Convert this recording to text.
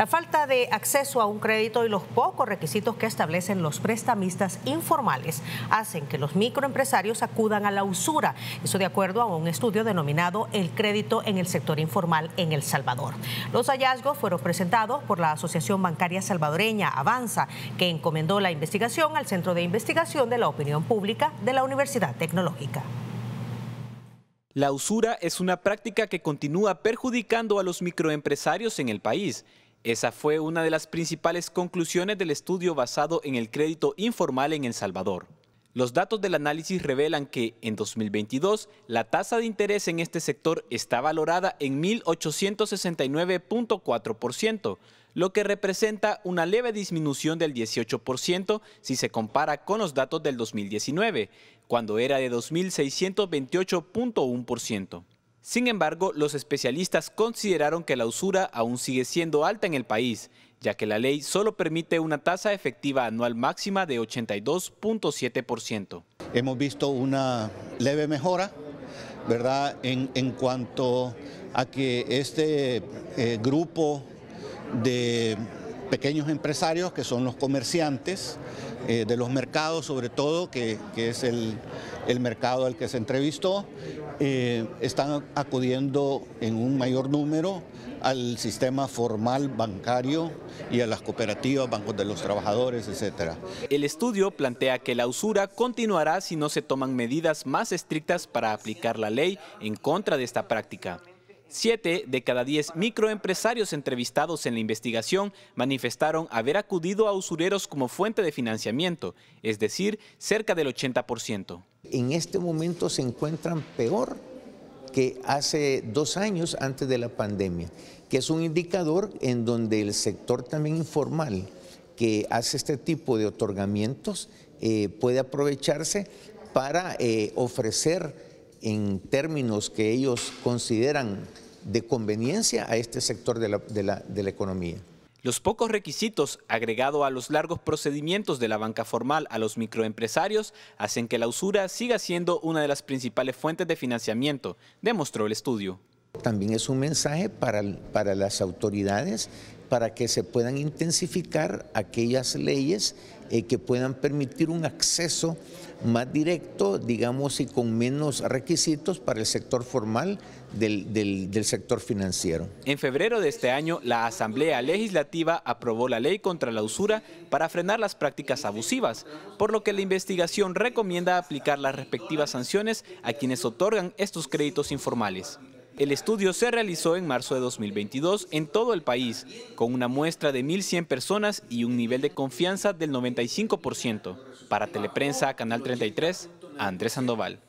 La falta de acceso a un crédito y los pocos requisitos que establecen los prestamistas informales hacen que los microempresarios acudan a la usura. Eso de acuerdo a un estudio denominado El crédito en el sector informal en El Salvador. Los hallazgos fueron presentados por la Asociación Bancaria Salvadoreña Avanza, que encomendó la investigación al Centro de Investigación de la Opinión Pública de la Universidad Tecnológica. La usura es una práctica que continúa perjudicando a los microempresarios en el país esa fue una de las principales conclusiones del estudio basado en el crédito informal en El Salvador. Los datos del análisis revelan que en 2022 la tasa de interés en este sector está valorada en 1.869.4%, lo que representa una leve disminución del 18% si se compara con los datos del 2019, cuando era de 2.628.1%. Sin embargo, los especialistas consideraron que la usura aún sigue siendo alta en el país, ya que la ley solo permite una tasa efectiva anual máxima de 82.7%. Hemos visto una leve mejora, ¿verdad? En, cuanto a que este eh, grupo de pequeños empresarios, que son los comerciantes eh, de los mercados, sobre todo, que, es el, mercado al que se entrevistó, eh, están acudiendo en un mayor número al sistema formal bancario y a las cooperativas, bancos de los trabajadores, etc. El estudio plantea que la usura continuará si no se toman medidas más estrictas para aplicar la ley en contra de esta práctica. Siete de cada diez microempresarios entrevistados en la investigación manifestaron haber acudido a usureros como fuente de financiamiento, es decir, cerca del 80%. En este momento se encuentran peor que hace dos años antes de la pandemia, que es un indicador en donde el sector también informal que hace este tipo de otorgamientos eh, puede aprovecharse para eh, ofrecer en términos que ellos consideran de conveniencia a este sector de la, economía. Los pocos requisitos agregados a los largos procedimientos de la banca formal a los microempresarios hacen que la usura siga siendo una de las principales fuentes de financiamiento, demostró el estudio. También es un mensaje para, para las autoridades para que se puedan intensificar aquellas leyes eh, que puedan permitir un acceso más directo, digamos, y con menos requisitos para el sector formal del, sector financiero. En febrero de este año, la Asamblea Legislativa aprobó la ley contra la usura para frenar las prácticas abusivas, por lo que la investigación recomienda aplicar las respectivas sanciones a quienes otorgan estos créditos informales. El estudio se realizó en marzo de 2022 en todo el país, con una muestra de 1.100 personas y un nivel de confianza del 95%. Para Teleprensa, Canal 33, Andrés Sandoval.